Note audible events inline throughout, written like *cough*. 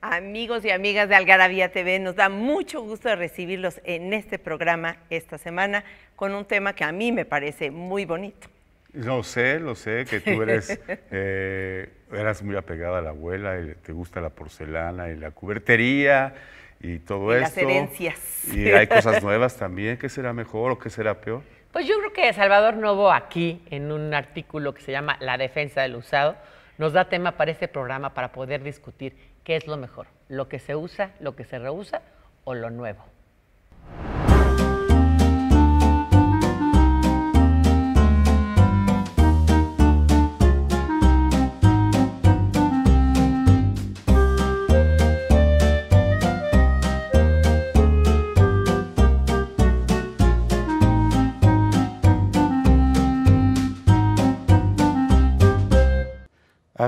Amigos y amigas de Algarabía TV, nos da mucho gusto recibirlos en este programa esta semana con un tema que a mí me parece muy bonito. Lo sé, lo sé, que tú eres, *laughs* eh, eras muy apegada a la abuela y te gusta la porcelana y la cubertería y todo eso. Las herencias. Y hay *laughs* cosas nuevas también. ¿Qué será mejor o qué será peor? Pues yo creo que Salvador Novo aquí, en un artículo que se llama La defensa del usado, nos da tema para este programa para poder discutir ¿Qué es lo mejor? ¿Lo que se usa, lo que se reusa o lo nuevo?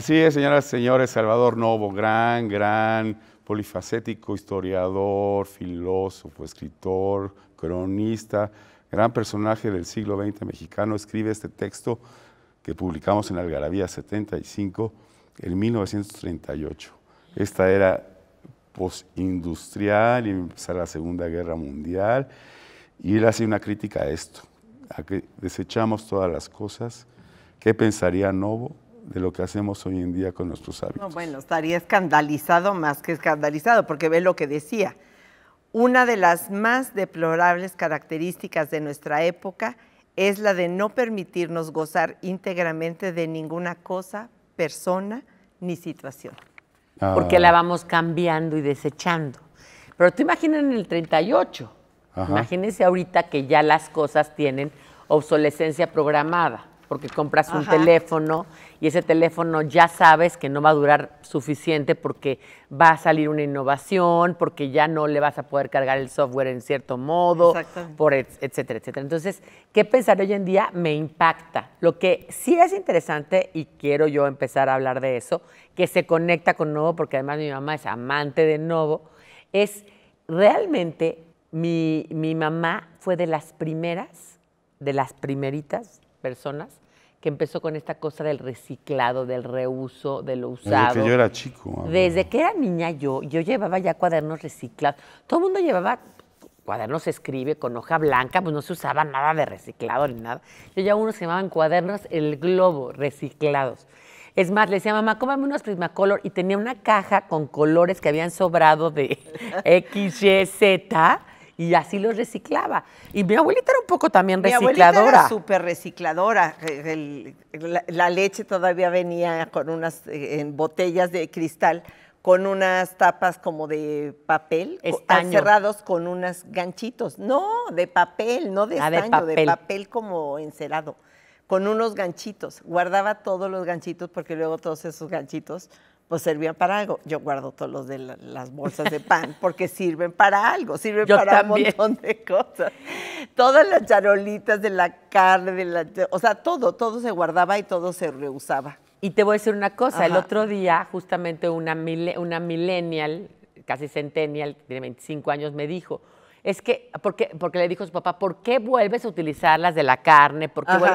Así es, señoras y señores, Salvador Novo, gran, gran polifacético, historiador, filósofo, escritor, cronista, gran personaje del siglo XX mexicano, escribe este texto que publicamos en Algarabía 75 en 1938. Esta era postindustrial y la Segunda Guerra Mundial y él hace una crítica a esto, a que desechamos todas las cosas, ¿qué pensaría Novo? de lo que hacemos hoy en día con nuestros hábitos. No, bueno, estaría escandalizado más que escandalizado, porque ve lo que decía. Una de las más deplorables características de nuestra época es la de no permitirnos gozar íntegramente de ninguna cosa, persona ni situación. Ah. Porque la vamos cambiando y desechando. Pero te imaginas en el 38, imagínense ahorita que ya las cosas tienen obsolescencia programada porque compras un teléfono y ese teléfono ya sabes que no va a durar suficiente porque va a salir una innovación, porque ya no le vas a poder cargar el software en cierto modo, por etcétera, etcétera. Entonces, ¿qué pensar hoy en día me impacta? Lo que sí es interesante y quiero yo empezar a hablar de eso, que se conecta con Novo, porque además mi mamá es amante de Novo, es realmente mi, mi mamá fue de las primeras, de las primeritas personas que empezó con esta cosa del reciclado, del reuso, de lo usado. Desde que yo era chico. Desde que era niña yo, yo llevaba ya cuadernos reciclados. Todo el mundo llevaba cuadernos se escribe con hoja blanca, pues no se usaba nada de reciclado ni nada. Yo ya unos se llamaban cuadernos el globo reciclados. Es más, le decía, mamá, cómame unos Prismacolor. Y tenía una caja con colores que habían sobrado de *laughs* X, Y, Z y así los reciclaba. Y mi abuelita era un poco también recicladora. Mi súper recicladora. la, leche todavía venía con unas, eh, en botellas de cristal con unas tapas como de papel, estaño. cerrados con unos ganchitos. No, de papel, no de ah, estaño, papel. de papel como encerado, con unos ganchitos. Guardaba todos los ganchitos porque luego todos esos ganchitos pues servían para algo. Yo guardo todos los de las bolsas de pan *laughs* porque sirven para algo, sirven para un montón de cosas. Todas las charolitas de la carne, de la, o sea, todo, todo se guardaba y todo se reusaba. Y te voy a decir una cosa, el otro día justamente una, una millennial, casi centennial, de 25 años, me dijo, es que, porque, porque le dijo su papá, ¿por qué vuelves a utilizar las de la carne? porque Eso,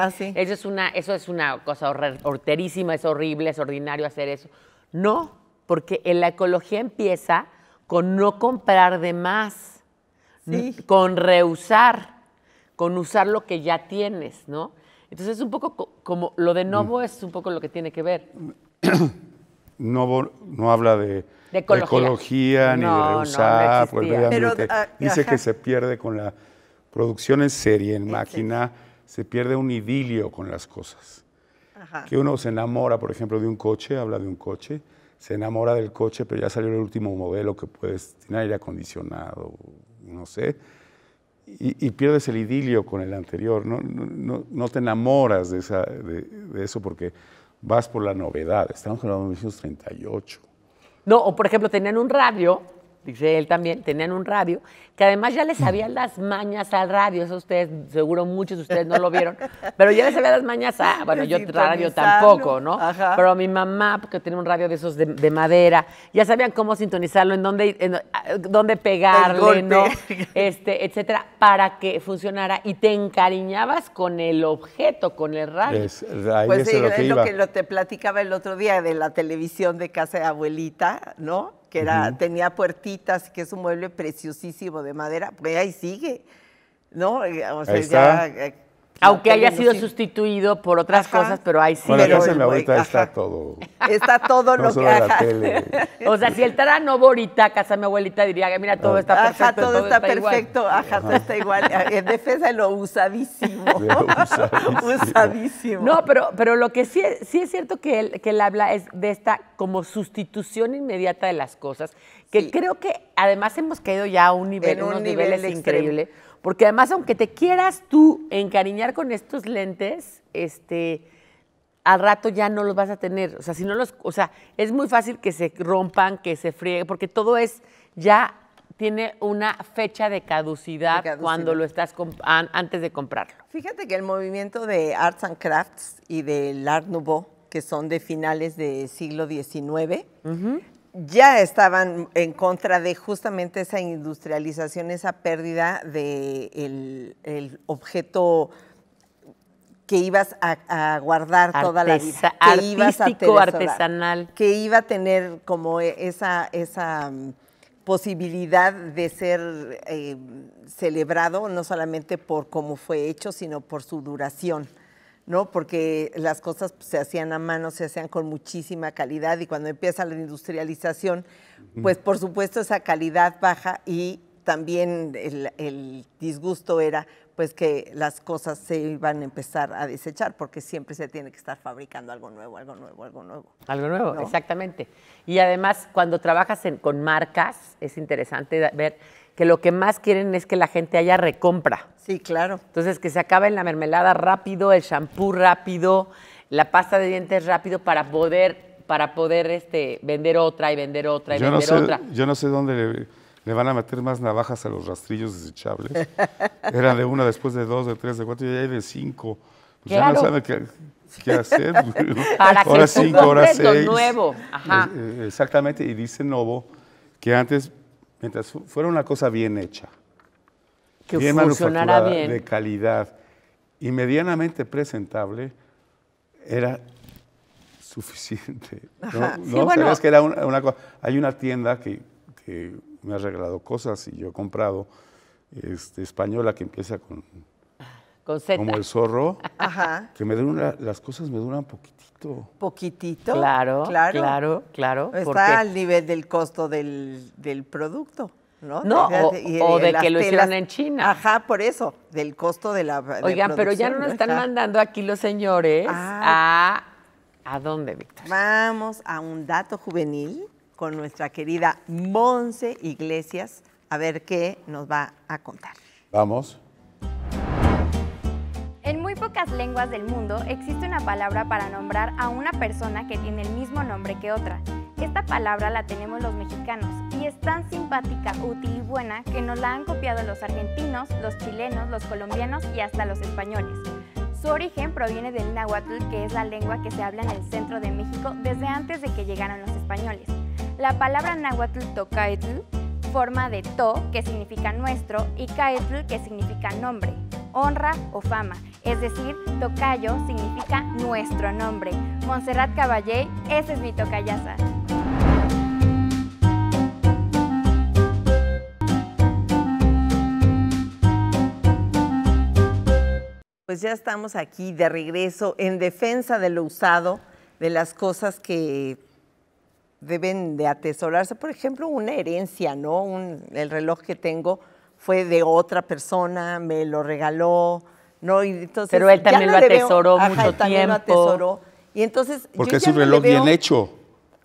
es una, eso es una cosa horterísima, es horrible, es ordinario hacer eso. No, porque en la ecología empieza con no comprar de más, con rehusar, con usar lo que ya tienes, ¿no? Entonces es un poco como lo de Novo mm. es un poco lo que tiene que ver. *coughs* Novo no habla de, ecología, ni de rehusar, dice que ah, se pierde con la producción en serie, en máquina, se pierde un idilio con las cosas. Que uno se enamora, por ejemplo, de un coche, habla de un coche, se enamora del coche, pero ya salió el último modelo que puedes, tener aire acondicionado, no sé, y, pierdes el idilio con el anterior, no, te enamoras de, de, eso porque vas por la novedad, estamos en año 1938. No, o por ejemplo, tenían un radio dice él también, tenían un radio, que además ya les sabían las mañas al radio, eso ustedes, seguro muchos de ustedes no lo vieron, *laughs* pero ya les había las mañas a, bueno, yo radio tampoco, ¿no? Ajá. Pero mi mamá, porque tenía un radio de esos de, madera, ya sabían cómo sintonizarlo, en dónde, dónde pegarle, ¿no? Este, etcétera, para que funcionara y te encariñabas con el objeto, con el radio. pues sí, es lo, que, te platicaba el otro día de la televisión de casa de abuelita, ¿no? que tenía puertitas, que es un mueble preciosísimo de madera, pues ahí sigue, ¿no? Eh, eh, aunque haya sido sustituido por otras cosas, pero ahí sí. Bueno, pero está todo. Está todo no lo solo que. La tele. *laughs* O sea, si el Tara no ahorita, casa mi abuelita diría que mira, todo ah. está perfecto. Ajá, todo, está, perfecto, ajá, todo está igual. En defensa de lo usadísimo. De lo usadísimo. usadísimo. No, pero, pero lo que sí, sí es cierto que él, que él habla es de esta como sustitución inmediata de las cosas, que creo que además hemos caído ya a un nivel, unos niveles increíbles. Porque además, aunque te quieras tú encariñar con estos lentes, este, al rato ya no los vas a tener. O sea, si no los, o sea, es muy fácil que se rompan, que se frieguen, porque todo es ya tiene una fecha de caducidad, cuando lo estás antes de comprarlo. Fíjate que el movimiento de Arts and Crafts y del Art Nouveau, que son de finales del siglo XIX, ya estaban en contra de justamente esa industrialización, esa pérdida del de el, objeto que ibas a, guardar toda la vida. Que artesanal. Que iba a tener como e, esa, mm, posibilidad de ser eh, celebrado no solamente por cómo fue hecho, sino por su duración. ¿no? Porque las cosas pues, se hacían a mano, se hacían con muchísima calidad y cuando empieza la industrialización, pues por supuesto esa calidad baja y también el, disgusto era pues que las cosas se iban a empezar a desechar porque siempre se tiene que estar fabricando algo nuevo, algo nuevo, algo nuevo. Algo nuevo, exactamente. Y además cuando trabajas en, con marcas es interesante ver que lo que más quieren es que la gente haya recompra. Sí, claro. Entonces, que se acabe la mermelada rápido, el shampoo rápido, la pasta de dientes rápido para poder, para poder este, vender otra y vender otra y vender otra. Yo no sé dónde le, van a meter más navajas a los rastrillos desechables. Era de una, después de dos, de tres, de cuatro, y ya hay de cinco. Pues ya no saben qué, hacer. *laughs* ahora cinco, ahora seis. nuevo. Eh, eh, exactamente, y dice Novo que antes mientras fuera una cosa bien hecha, que bien manufacturada, bien. de calidad y medianamente presentable, era suficiente. ¿no? Hay una tienda que, me ha regalado cosas y yo he comprado este, española que empieza con como el zorro. Ajá. Que me duran, las cosas me duran poquitito. ¿Poquitito? Claro, claro, claro. claro Está al nivel del costo del, producto. ¿no? no o, de, que lo hicieron en China. Ajá, por eso, del costo de la. Oigan, pero ya no nos están mandando aquí los señores ah. a. ¿A dónde, Víctor? Vamos a un dato juvenil con nuestra querida Monse Iglesias, a ver qué nos va a contar. Vamos pocas lenguas del mundo existe una palabra para nombrar a una persona que tiene el mismo nombre que otra. Esta palabra la tenemos los mexicanos y es tan simpática, útil y buena que nos la han copiado los argentinos, los chilenos, los colombianos y hasta los españoles. Su origen proviene del náhuatl, que es la lengua que se habla en el centro de México desde antes de que llegaran los españoles. La palabra náhuatl tocaetl forma de to, que significa nuestro, y caetl, que significa nombre honra o fama. Es decir, tocayo significa nuestro nombre. Montserrat Caballé, ese es mi tocayaza. Pues ya estamos aquí de regreso en defensa de lo usado, de las cosas que deben de atesorarse. Por ejemplo, una herencia, ¿no? el reloj que tengo fue de otra persona, me lo regaló, ¿no? Y entonces, Pero él también lo atesoró mucho también Lo atesoró. Y entonces. Porque es un reloj bien hecho.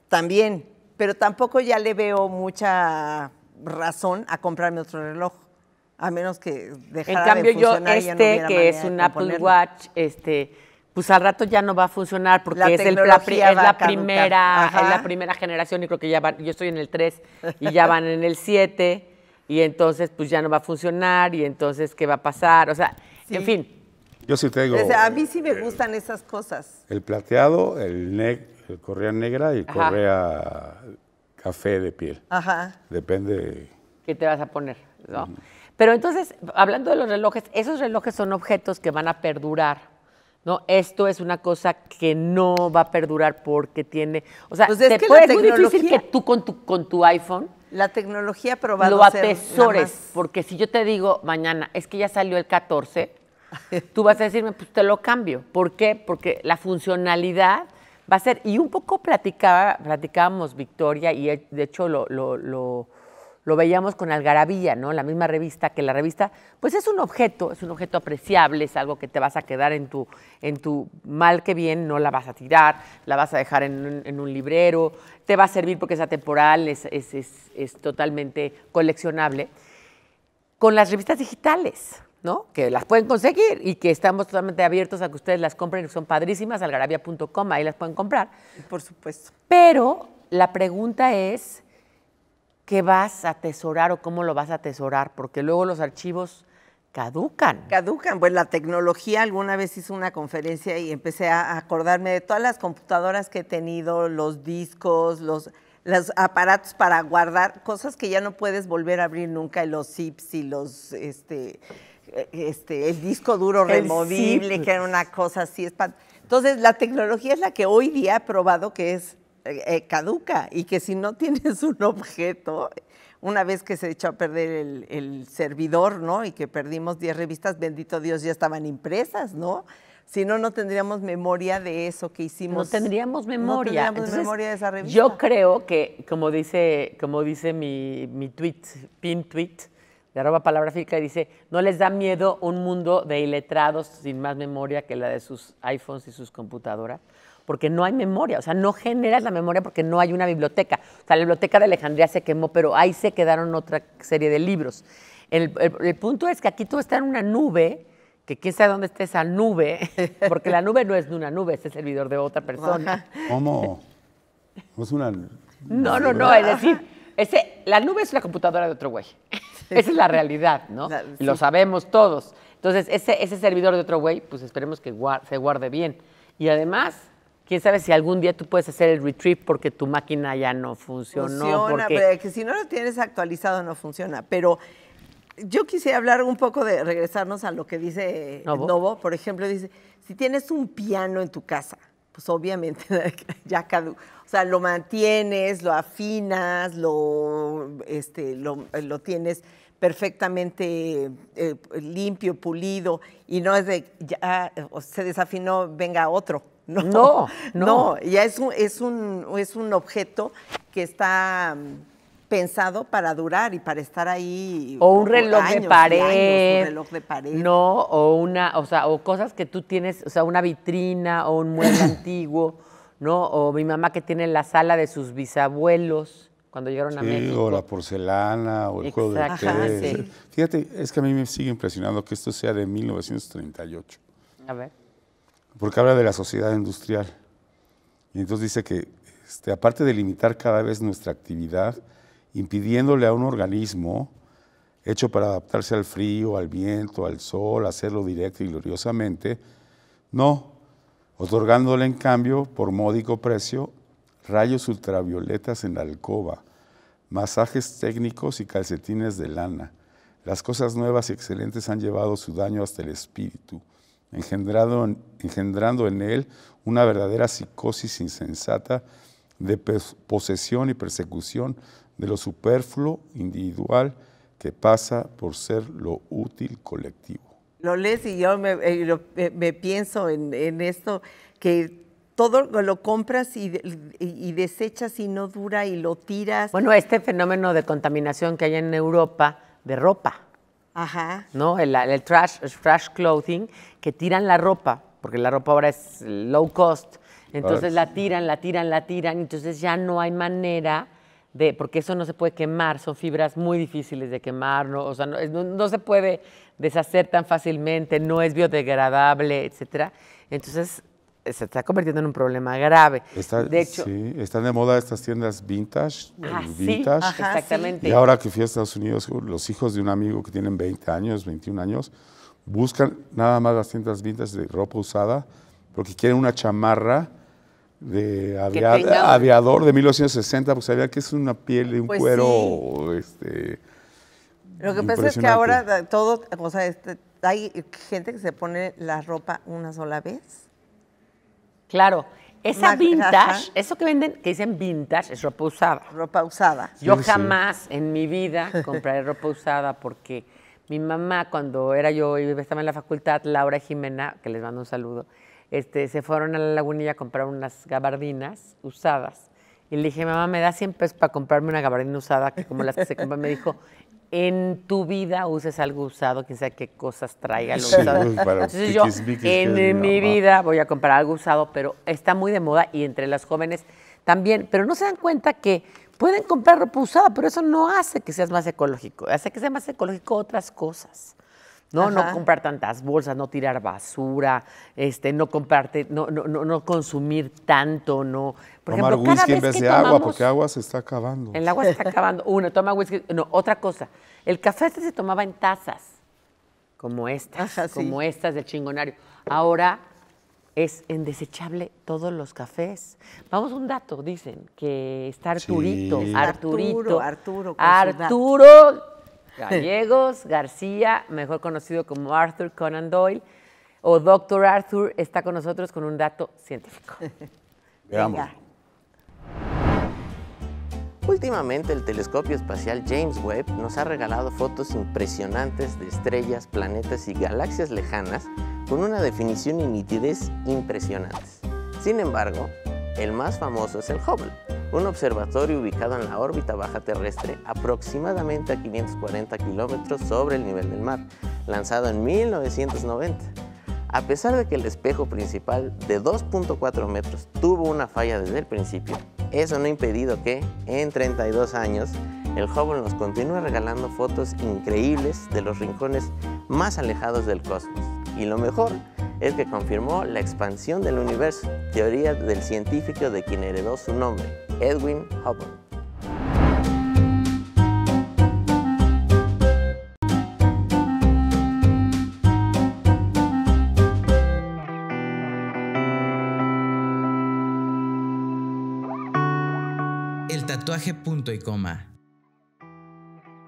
También, pero tampoco ya le veo mucha razón a comprarme otro reloj. A menos que dejara En cambio, yo este, que es un Apple Watch, este, pues al rato ya no va a funcionar porque es, el, la, primera, es la primera generación y creo que ya van, yo estoy en el 3 y ya van en el 7 y entonces pues ya no va a funcionar y entonces qué va a pasar, o sea, en fin. Yo sí te digo. O sea, a mí sí me eh, gustan esas cosas. El plateado, el, correa negra y correa café de piel. Ajá. Depende. ¿Qué te vas a poner? ¿no? Pero entonces, hablando de los relojes, esos relojes son objetos que van a perdurar. ¿no? Esto es una cosa que no va a perdurar porque tiene. O sea, pues te puede es difícil que tú con tu, con tu iPhone la tecnología probada. Lo atesores, porque si yo te digo mañana, es que ya salió el 14, tú vas a decirme, pues te lo cambio. ¿Por qué? Porque la funcionalidad va a ser, y un poco platicaba, platicábamos Victoria, y de hecho lo, lo lo veíamos con Algarabía, ¿no? La misma revista, que la revista, pues es un objeto, es un objeto apreciable, es algo que te vas a quedar en tu, en tu mal que bien, no la vas a tirar, la vas a dejar en un, librero, te va a servir porque es atemporal, es, totalmente coleccionable. Con las revistas digitales, ¿no? Que las pueden conseguir y que estamos totalmente abiertos a que ustedes las compren, son padrísimas, algarabía.com, ahí las pueden comprar. Por supuesto. Pero la pregunta es qué vas a atesorar o cómo lo vas a atesorar, porque luego los archivos caducan. Caducan, pues la tecnología, alguna vez hice una conferencia y empecé a acordarme de todas las computadoras que he tenido, los discos, los, los aparatos para guardar cosas que ya no puedes volver a abrir nunca, los zips y los, este, e, este, el disco duro removible, que era una cosa así. Entonces, la tecnología es la que hoy día ha probado que es eh, eh, caduca y que si no *laughs* tienes un objeto, una vez que se echó a perder el, servidor, ¿no? Y que perdimos 10 revistas, bendito Dios, ya estaban impresas, ¿no? Si no, no tendríamos memoria de eso que hicimos. No tendríamos memoria. de esa revista. Yo creo que, como dice, como dice mi, mi tweet, pin tweet, de arroba palabra física, dice, no les da miedo un mundo de iletrados sin más memoria que la de sus iPhones y sus computadoras porque no hay memoria, o sea, no generas la memoria porque no hay una biblioteca. O sea, la biblioteca de Alejandría se quemó, pero ahí se quedaron otra serie de libros. El, punto es que aquí todo está en una nube, que quién sabe dónde está esa nube, *laughs* porque la nube no es de una nube, es el servidor de otra persona. ¿Cómo? No es una... No, no, no, es decir, ese, la nube es la computadora de otro güey. Esa es la realidad, ¿no? Lo sabemos todos. Entonces, ese, ese servidor de otro güey, pues esperemos que se guarde bien. Y además, quién sabe si algún día tú puedes hacer el retrieve porque tu máquina ya no funcionó. Funciona, porque... pero que si no lo tienes actualizado no funciona. Pero yo quisiera hablar un poco de regresarnos a lo que dice Novo. Por ejemplo, dice, si tienes un piano en tu casa, pues obviamente *laughs* ya cadu o sea, lo mantienes, lo afinas, lo, este, lo, tienes perfectamente eh, limpio, pulido, y no es de, ya se desafinó, venga otro. *laughs* No, no, ya es un, es, un, es un objeto que está mm, pensado para durar y para estar ahí. O un reloj de pared. No, o una, o sea, o cosas que tú tienes, o sea, una vitrina o un mueble *laughs* antiguo, ¿no? O mi mamá que tiene la sala de sus bisabuelos cuando llegaron a México. O la porcelana, o el juego de Fíjate, es que a mí me sigue impresionando que esto sea de 1938. A ver porque habla de la sociedad industrial. Y entonces dice que, este, aparte de limitar cada vez nuestra actividad, impidiéndole a un organismo hecho para adaptarse al frío, al viento, al sol, hacerlo directo y gloriosamente, no, otorgándole en cambio, por módico precio, rayos ultravioletas en la alcoba, masajes técnicos y calcetines de lana. Las cosas nuevas y excelentes han llevado su daño hasta el espíritu engendrado engendrando en él una verdadera psicosis insensata de posesión y persecución de lo superfluo individual que pasa por ser lo útil colectivo. Lo lees y yo me, eh, eh, pienso en, esto, que todo lo compras y, desechas y no dura y lo tiras. Bueno, este fenómeno de contaminación que hay en Europa de ropa. Ajá. ¿no? El, trash, el clothing, que tiran la ropa, porque la ropa ahora es low cost. Entonces la tiran, la tiran, la tiran, entonces ya no hay manera de, porque eso no se puede quemar, son fibras muy difíciles de quemar, no, o sea, no, no se puede deshacer tan fácilmente, no es biodegradable, etcétera. Entonces se está convirtiendo en un problema grave. de hecho, están de moda estas tiendas vintage. Ah, eh, y ahora que fui a Estados Unidos, los hijos de un amigo que tienen 20 años, 21 años, buscan nada más las tiendas vintage de ropa usada porque quieren una chamarra de aviador de 1960, porque sabía que es una piel de un pues cuero. Este, Lo que pasa es que ahora todo, o sea, este, hay gente que se pone la ropa una sola vez Claro. Esa vintage, eso que venden, que dicen vintage, es ropa usada. Ropa usada. Yo jamás en mi vida *laughs* compraré ropa usada porque mi mamá, cuando era yo y estaba en la facultad, Laura y Jimena, que les mando un saludo, este, se fueron a la lagunilla a comprar unas gabardinas usadas. Y le dije, mamá, me da 100 pesos para comprarme una gabardina usada, que como las que se compran. Me dijo, en tu vida uses algo usado, quién sabe qué cosas traiga lo usado. *laughs* Entonces yo en mi, vida voy a comprar algo usado, pero está muy de moda y entre las jóvenes también, pero no se dan cuenta que pueden comprar ropa usada, pero eso no hace que seas más ecológico, hace que sea más ecológico otras cosas. ¿no? No comprar tantas bolsas, no tirar basura, este, no comprarte, no, no, no, no consumir tanto, no. Por Tomar whisky en vez de agua, porque agua se está acabando. El agua se está acabando. Uno, toma whisky. No, otra cosa. El café este se tomaba en tazas, como estas, como estas del chingonario. Ahora es en desechable todos los cafés. Vamos un dato, dicen, que está Arturito, Arturito, Arturo, Arturo, Arturo Gallegos García, mejor conocido como Arthur Conan Doyle, o Dr. Arthur, está con nosotros con un dato científico. *laughs* Veamos. Últimamente el telescopio espacial James Webb nos ha regalado fotos impresionantes de estrellas, planetas y galaxias lejanas con una definición y nitidez impresionantes. Sin embargo, el más famoso es el Hubble, un observatorio ubicado en la órbita baja terrestre aproximadamente a 540 kilómetros sobre el nivel del mar, lanzado en 1990. A pesar de que el espejo principal de 2.4 metros tuvo una falla desde el principio, eso no ha impedido que, en 32 años, el Hubble nos continúe regalando fotos increíbles de los rincones más alejados del cosmos. Y lo mejor es que confirmó la expansión del universo, teoría del científico de quien heredó su nombre, Edwin Hubble. El tatuaje punto y coma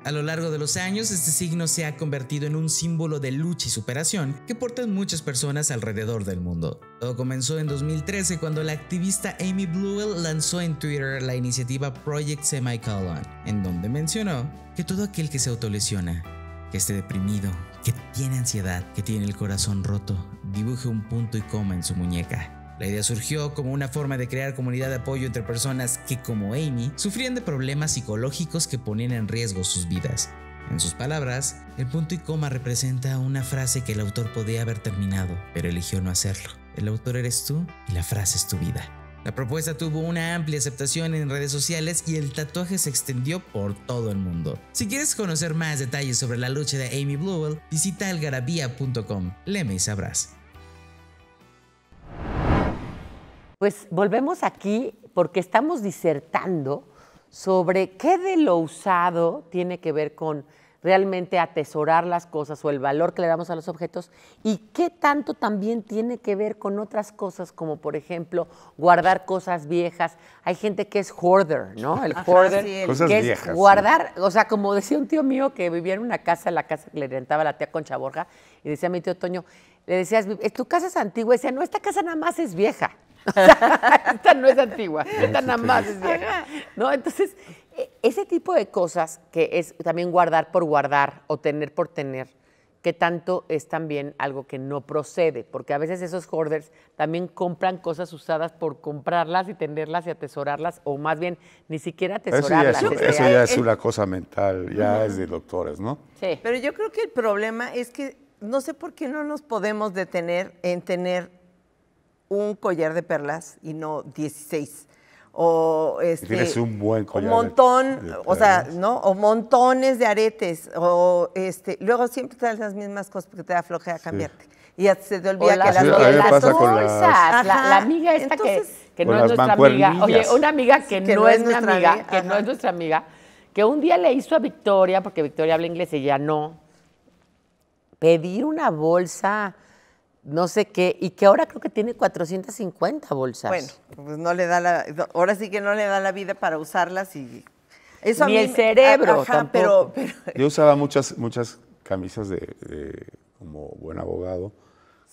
a lo largo de los años, este signo se ha convertido en un símbolo de lucha y superación que portan muchas personas alrededor del mundo. Todo comenzó en 2013 cuando la activista Amy Bluel lanzó en Twitter la iniciativa Project Semicolon, en donde mencionó que todo aquel que se autolesiona, que esté deprimido, que tiene ansiedad, que tiene el corazón roto, dibuje un punto y coma en su muñeca la idea surgió como una forma de crear comunidad de apoyo entre personas que, como Amy, sufrían de problemas psicológicos que ponían en riesgo sus vidas. En sus palabras, el punto y coma representa una frase que el autor podía haber terminado, pero eligió no hacerlo. El autor eres tú y la frase es tu vida. La propuesta tuvo una amplia aceptación en redes sociales y el tatuaje se extendió por todo el mundo. Si quieres conocer más detalles sobre la lucha de Amy bluewell visita algarabía.com. Leme y sabrás. Pues volvemos aquí porque estamos disertando sobre qué de lo usado tiene que ver con realmente atesorar las cosas o el valor que le damos a los objetos y qué tanto también tiene que ver con otras cosas como por ejemplo guardar cosas viejas. Hay gente que es hoarder, ¿no? El hoarder, es guardar, o sea, como decía un tío mío que vivía en una casa, la casa que le rentaba la tía Concha Borja, y decía a mi tío Toño, le decías, tu casa es antigua, y decía, no, esta casa nada más es vieja. *laughs* esta no es antigua, esta nada más es vieja. ¿No? Entonces, e, ese tipo de cosas que es también guardar por guardar o tener por tener, que tanto es también algo que no procede, porque a veces esos hoarders también compran cosas usadas por comprarlas y tenerlas y atesorarlas, o más bien ni siquiera atesorarlas. Eso ya es, una cosa mental, ya es de doctores, ¿no? Sí. Pero yo creo que el problema es que no sé por qué no nos podemos detener en tener un collar de perlas y no 16. O este, tienes un buen collar. Un montón, o sea, ¿no? O montones de aretes. O este, luego siempre traes las mismas cosas porque te da a cambiarte. Y ya se te olvida las, que las, bolsas, La, amiga esta que, que no es nuestra amiga. Oye, una amiga que, no, es, nuestra amiga, amiga que no es nuestra amiga, que un día le hizo a Victoria, porque Victoria habla inglés y ya no, pedir una bolsa no sé qué, y que ahora creo que tiene 450 bolsas. Bueno, pues no le da la, ahora sí que no le da la vida para usarlas y eso a mí el cerebro, ajá, Pero, *laughs* Yo usaba muchas, muchas camisas de, como buen abogado.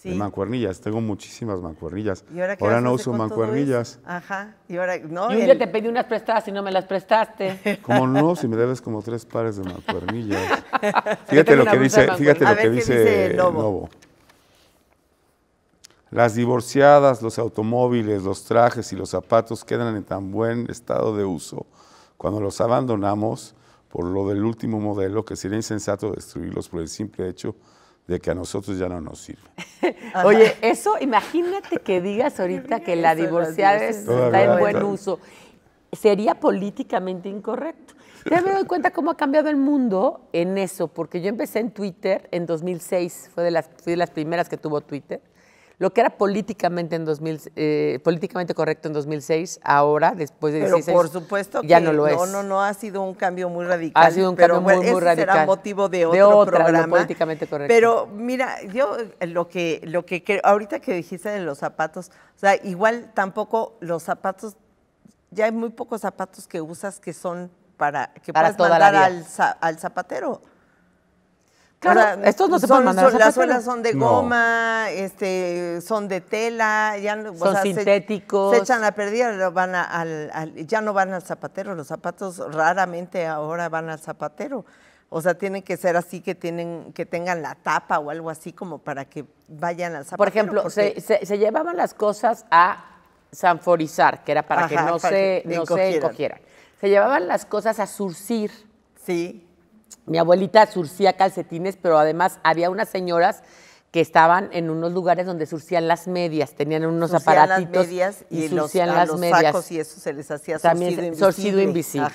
de mancuernillas. Tengo muchísimas mancuernillas. ¿Y ahora, no uso mancuernillas. Ajá. Y ahora no. un día te pedí unas prestadas y no me las prestaste. *laughs* como no? Si me debes como tres pares de mancuernillas. *laughs* Fíjate lo que dice, fíjate lo que dice, Lobo. Las divorciadas, los automóviles, los trajes y los zapatos quedan en tan buen estado de uso cuando los abandonamos por lo del último modelo que sería insensato destruirlos por el simple hecho de que a nosotros ya no nos sirve. *laughs* Oye, eso, imagínate que digas ahorita que la divorciada está en buen uso. Sería políticamente incorrecto. Ya me doy cuenta cómo ha cambiado el mundo en eso, porque yo empecé en Twitter en 2006, fue fui de las primeras que tuvo Twitter. Lo que era políticamente en 2000, eh, políticamente correcto en 2006, ahora después de 16 por supuesto ya no lo es. No, no, no ha sido un cambio muy radical. Ha sido un cambio muy, Será motivo de otro programa. políticamente correcto. Pero mira, yo eh, lo que lo que, ahorita que dijiste de los zapatos, o sea, igual tampoco los zapatos ya hay muy pocos zapatos que usas que son para que para puedas mandar al, al zapatero. Claro, estos no se pueden mandar. las suelas son de goma, este, son de tela, ya no, son sintéticos. Se, echan a perder, van al, ya no van al zapatero. Los zapatos raramente ahora van al zapatero. O sea, tienen que ser así que tienen que tengan la tapa o algo así como para que vayan al zapatero. Por ejemplo, se, llevaban las cosas a sanforizar, que era para que no se no se encogieran. Se llevaban las cosas a surcir. Sí mi abuelita surcía calcetines, pero además había unas señoras que estaban en unos lugares donde surcían las medias, tenían unos surcían aparatitos y, las medias. y eso se les hacía También sorcido invisible.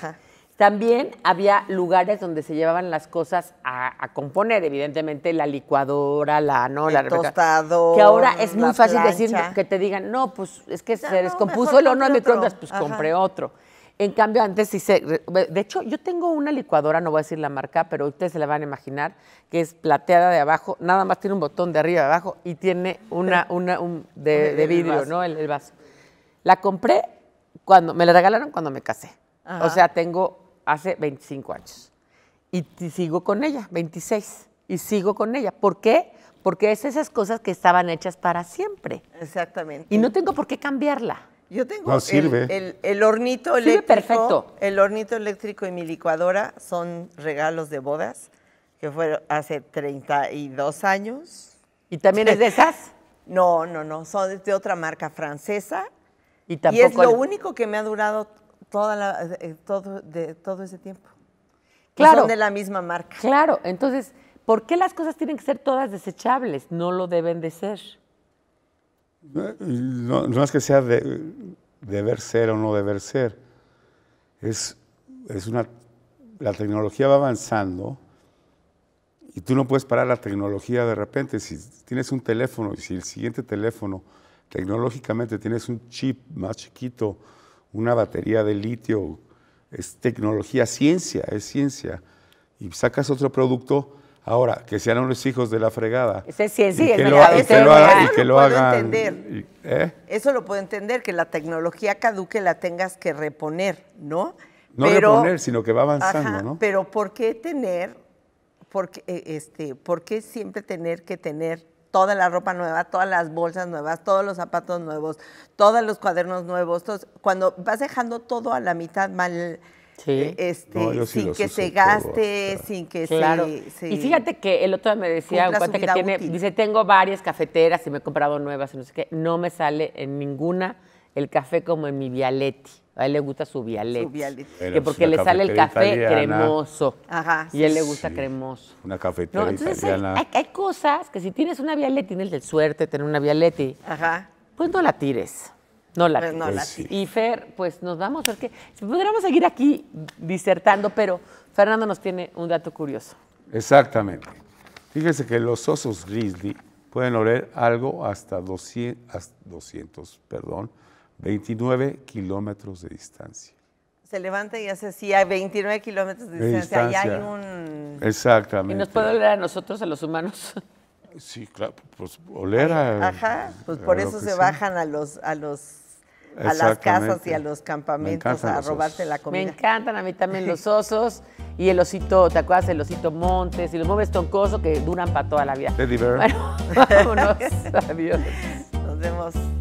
También había lugares donde se llevaban las cosas a, componer, evidentemente la licuadora, la no, la que ahora es muy fácil decir que te digan, "No, pues es que se descompuso el horno de microondas, pues compré otro." En cambio, antes sí se... De hecho, yo tengo una licuadora, no voy a decir la marca, pero ustedes se la van a imaginar, que es plateada de abajo, nada más tiene un botón de arriba y abajo y tiene una, una un, de, vidrio, ¿no? El, vaso. La compré cuando... Me la regalaron cuando me casé. O sea, tengo hace 25 años. y sigo con ella, 26. Y sigo con ella. ¿Por qué? Porque es esas cosas que estaban hechas para siempre. Exactamente. Y no tengo por qué cambiarla. Yo tengo El, hornito eléctrico. El hornito eléctrico y mi licuadora son regalos de bodas que fueron hace 32 años. ¿Y también es de esas? *laughs* No, no, no, son de otra marca francesa. Y, tampoco es lo único que me ha durado toda eh, todo, de, todo ese tiempo. Claro. Son de la misma marca. Claro, entonces, ¿por qué las cosas tienen que ser todas desechables? No lo deben de ser. No, es que sea de, deber ser o no deber ser. Es, es una, la tecnología va avanzando y tú no puedes parar la tecnología de repente. Si tienes un teléfono y si el siguiente teléfono tecnológicamente tienes un chip más chiquito, una batería de litio, es tecnología, ciencia, es ciencia, y sacas otro producto, Ahora, que sean unos hijos de la fregada. Ese sí, sí, que lo, y que lo, y que lo, ¿eh? Eso lo puedo entender, que la tecnología caduque la tengas que reponer, ¿no? No reponer, sino que va avanzando, ¿no? Pero ¿por qué tener, por qué, eh, este, por siempre tener que tener toda la ropa nueva, todas las bolsas nuevas, todos los zapatos nuevos, todos los cuadernos nuevos? cuando vas dejando todo a la mitad mal Sí. Eh, este, sin que se gaste, sin que claro. se, Y fíjate que el otro me decía que tiene, dice, tengo varias cafeteras y me he comprado nuevas y no sé qué, no me sale en ninguna el café como en mi Vialetti. A él le gusta su Vialetti. Que porque le sale el café cremoso. Ajá. Y él le gusta cremoso. Una cafetera entonces Hay, cosas que si tienes una Vialetti, tienes el suerte de tener una Vialetti. Ajá. Pues no la tires. No la, pues pues Y Fer, pues nos vamos, que podríamos seguir aquí disertando, pero Fernando nos tiene un dato curioso. Exactamente. Fíjese que los osos grizzly pueden oler algo hasta 200, perdón, 29 kilómetros de distancia. Se levanta y hace así a 29 kilómetros de, distancia. hay un... Exactamente. ¿Y nos puede oler a nosotros, a los humanos? Sí, claro, pues oler a... Ajá, pues por eso se bajan a los, a los a las casas y a los campamentos a robarse la comida. Me encantan a mí también *laughs* los osos y el osito, ¿te acuerdas? El osito Montes y los mueves toncosos que duran para toda la vida. Bueno, *laughs* vámonos. Adiós. Nos vemos.